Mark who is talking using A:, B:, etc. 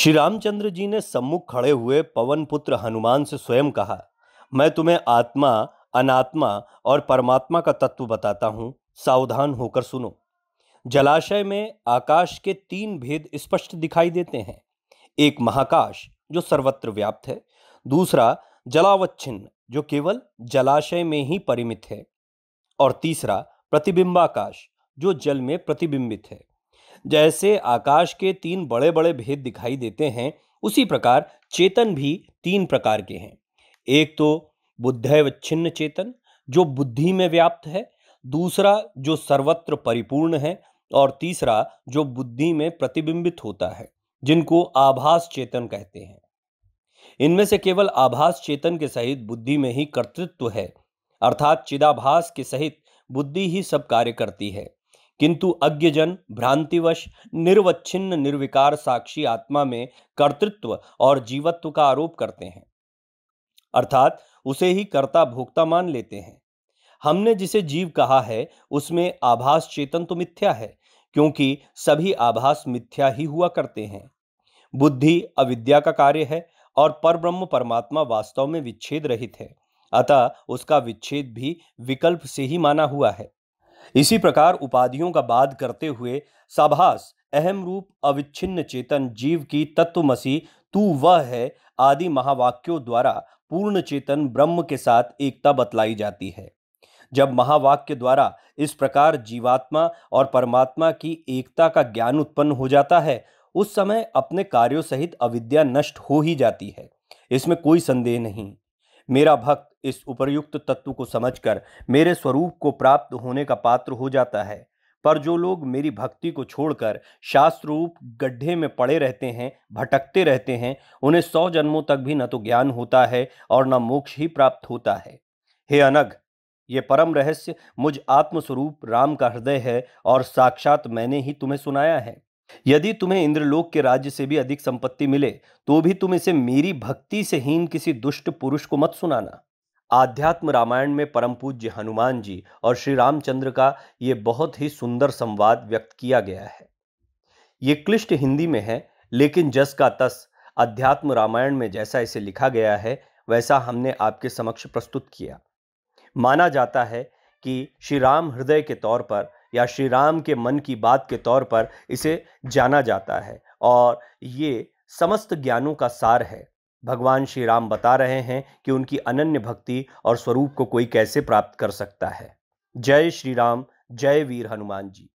A: श्री रामचंद्र जी ने सम्मुख खड़े हुए पवन पुत्र हनुमान से स्वयं कहा मैं तुम्हें आत्मा अनात्मा और परमात्मा का तत्व बताता हूँ सावधान होकर सुनो जलाशय में आकाश के तीन भेद स्पष्ट दिखाई देते हैं एक महाकाश जो सर्वत्र व्याप्त है दूसरा जलावच्छिन्न जो केवल जलाशय में ही परिमित है और तीसरा प्रतिबिंबाकाश जो जल में प्रतिबिंबित है जैसे आकाश के तीन बड़े बड़े भेद दिखाई देते हैं उसी प्रकार चेतन भी तीन प्रकार के हैं एक तो बुद्धैवच्छिन्न चेतन जो बुद्धि में व्याप्त है दूसरा जो सर्वत्र परिपूर्ण है और तीसरा जो बुद्धि में प्रतिबिंबित होता है जिनको आभास चेतन कहते हैं इनमें से केवल आभास चेतन के सहित बुद्धि में ही कर्तृत्व है अर्थात चिदाभास के सहित बुद्धि ही सब कार्य करती है किंतु अज्ञजन भ्रांतिवश निर्वच्छिन्न निर्विकार साक्षी आत्मा में कर्तृत्व और जीवत्व का आरोप करते हैं अर्थात उसे ही कर्ता भोक्ता मान लेते हैं हमने जिसे जीव कहा है उसमें आभास चेतन तो मिथ्या है क्योंकि सभी आभास मिथ्या ही हुआ करते हैं बुद्धि अविद्या का कार्य है और परब्रह्म परमात्मा वास्तव में विच्छेद रहित है अतः उसका विच्छेद भी विकल्प से ही माना हुआ है इसी प्रकार उपाधियों का बाद करते हुए साभास अहम रूप अविच्छिन्न चेतन जीव की तत्वमसी तू वह है आदि महावाक्यों द्वारा पूर्ण चेतन ब्रह्म के साथ एकता बतलाई जाती है जब महावाक्य द्वारा इस प्रकार जीवात्मा और परमात्मा की एकता का ज्ञान उत्पन्न हो जाता है उस समय अपने कार्यों सहित अविद्या नष्ट हो ही जाती है इसमें कोई संदेह नहीं मेरा भक्त इस उपर्युक्त तत्व को समझकर मेरे स्वरूप को प्राप्त होने का पात्र हो जाता है पर जो लोग मेरी भक्ति को छोड़कर शास्त्र रूप गड्ढे में पड़े रहते हैं भटकते रहते हैं उन्हें सौ जन्मों तक भी न तो ज्ञान होता है और न मोक्ष ही प्राप्त होता है हे अनग ये परम रहस्य मुझ आत्मस्वरूप राम का हृदय है और साक्षात मैंने ही तुम्हें सुनाया है यदि तुम्हें इंद्रलोक के राज्य से भी अधिक संपत्ति मिले तो भी तुम इसे मेरी भक्ति से हीन किसी दुष्ट पुरुष को मत सुनाना आध्यात्म रामायण में परम पूज्य हनुमान जी और श्री रामचंद्र का ये बहुत ही सुंदर संवाद व्यक्त किया गया है ये क्लिष्ट हिंदी में है लेकिन जस का तस अध्यात्म रामायण में जैसा इसे लिखा गया है वैसा हमने आपके समक्ष प्रस्तुत किया माना जाता है कि श्री राम हृदय के तौर पर या श्री राम के मन की बात के तौर पर इसे जाना जाता है और ये समस्त ज्ञानों का सार है भगवान श्री राम बता रहे हैं कि उनकी अनन्य भक्ति और स्वरूप को कोई कैसे प्राप्त कर सकता है जय श्री राम जय वीर हनुमान जी